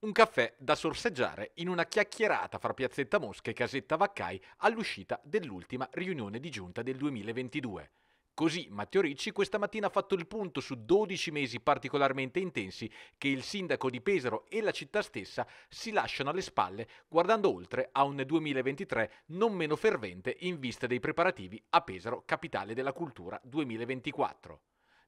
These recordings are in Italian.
Un caffè da sorseggiare in una chiacchierata fra Piazzetta Mosca e Casetta Vaccai all'uscita dell'ultima riunione di giunta del 2022. Così Matteo Ricci questa mattina ha fatto il punto su 12 mesi particolarmente intensi che il sindaco di Pesaro e la città stessa si lasciano alle spalle guardando oltre a un 2023 non meno fervente in vista dei preparativi a Pesaro, capitale della cultura 2024.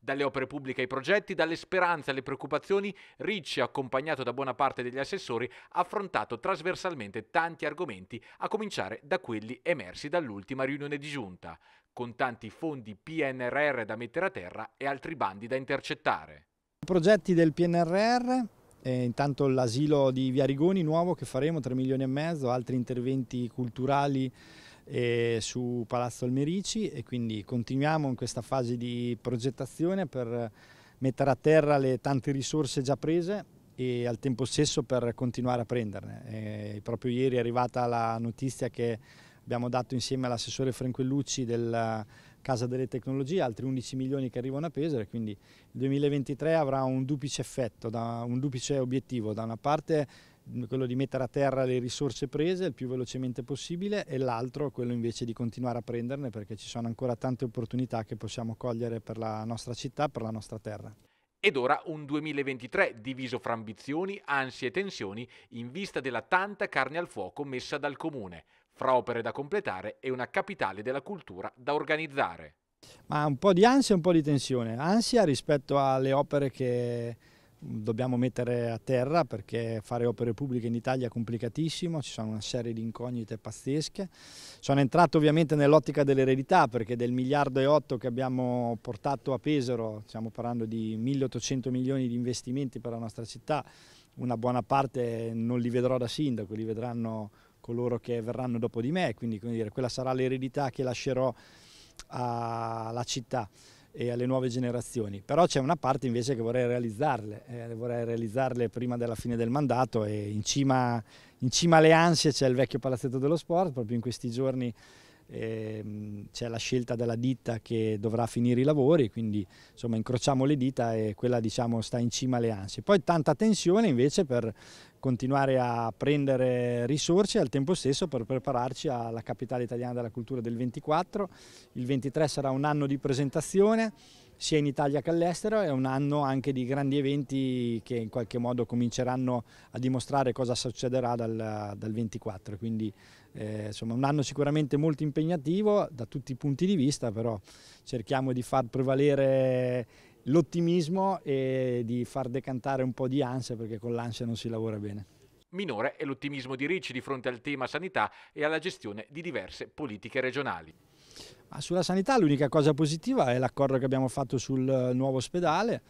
Dalle opere pubbliche ai progetti, dalle speranze alle preoccupazioni, Ricci, accompagnato da buona parte degli assessori, ha affrontato trasversalmente tanti argomenti, a cominciare da quelli emersi dall'ultima riunione di giunta, con tanti fondi PNRR da mettere a terra e altri bandi da intercettare. I progetti del PNRR eh, intanto l'asilo di Viarigoni nuovo che faremo, 3 milioni e mezzo, altri interventi culturali su Palazzo Almerici e quindi continuiamo in questa fase di progettazione per mettere a terra le tante risorse già prese e al tempo stesso per continuare a prenderne. E proprio ieri è arrivata la notizia che abbiamo dato insieme all'assessore Franquellucci della Casa delle Tecnologie, altri 11 milioni che arrivano a Pesare, quindi il 2023 avrà un duplice effetto, un duplice obiettivo, da una parte quello di mettere a terra le risorse prese il più velocemente possibile e l'altro quello invece di continuare a prenderne perché ci sono ancora tante opportunità che possiamo cogliere per la nostra città, per la nostra terra. Ed ora un 2023 diviso fra ambizioni, ansie e tensioni in vista della tanta carne al fuoco messa dal comune, fra opere da completare e una capitale della cultura da organizzare. Ma un po' di ansia e un po' di tensione. Ansia rispetto alle opere che dobbiamo mettere a terra perché fare opere pubbliche in Italia è complicatissimo, ci sono una serie di incognite pazzesche. Sono entrato ovviamente nell'ottica dell'eredità perché del miliardo e otto che abbiamo portato a Pesaro, stiamo parlando di 1800 milioni di investimenti per la nostra città, una buona parte non li vedrò da sindaco, li vedranno coloro che verranno dopo di me, quindi dire, quella sarà l'eredità che lascerò alla città e alle nuove generazioni, però c'è una parte invece che vorrei realizzarle, eh, vorrei realizzarle prima della fine del mandato e in cima, in cima alle ansie c'è il vecchio palazzetto dello sport, proprio in questi giorni Ehm, c'è la scelta della ditta che dovrà finire i lavori, quindi insomma incrociamo le dita e quella diciamo sta in cima alle ansie. Poi tanta tensione invece per continuare a prendere risorse e al tempo stesso per prepararci alla capitale italiana della cultura del 24. Il 23 sarà un anno di presentazione, sia in Italia che all'estero, è un anno anche di grandi eventi che in qualche modo cominceranno a dimostrare cosa succederà dal, dal 24, quindi eh, insomma un anno sicuramente molto impegnativo da tutti i punti di vista, però cerchiamo di far prevalere l'ottimismo e di far decantare un po' di ansia perché con l'ansia non si lavora bene. Minore è l'ottimismo di Ricci di fronte al tema sanità e alla gestione di diverse politiche regionali. Ma sulla sanità l'unica cosa positiva è l'accordo che abbiamo fatto sul eh, nuovo ospedale,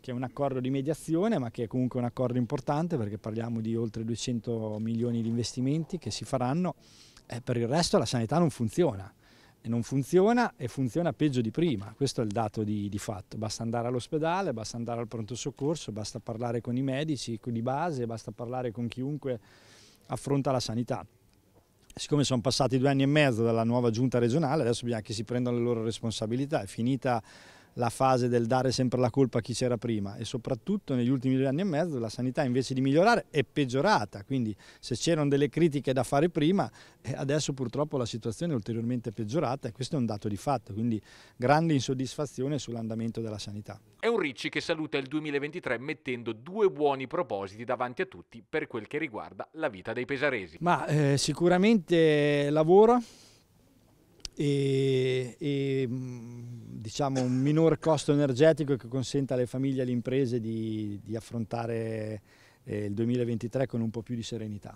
che è un accordo di mediazione ma che è comunque un accordo importante perché parliamo di oltre 200 milioni di investimenti che si faranno e eh, per il resto la sanità non funziona e non funziona e funziona peggio di prima, questo è il dato di, di fatto, basta andare all'ospedale, basta andare al pronto soccorso, basta parlare con i medici di base, basta parlare con chiunque affronta la sanità siccome sono passati due anni e mezzo dalla nuova giunta regionale, adesso bisogna che si prendano le loro responsabilità, è finita la fase del dare sempre la colpa a chi c'era prima e soprattutto negli ultimi due anni e mezzo la sanità invece di migliorare è peggiorata, quindi se c'erano delle critiche da fare prima eh, adesso purtroppo la situazione è ulteriormente peggiorata e questo è un dato di fatto, quindi grande insoddisfazione sull'andamento della sanità. È un Ricci che saluta il 2023 mettendo due buoni propositi davanti a tutti per quel che riguarda la vita dei pesaresi. Ma eh, sicuramente lavoro e, e mm, diciamo, un minor costo energetico che consenta alle famiglie e alle imprese di, di affrontare eh, il 2023 con un po' più di serenità.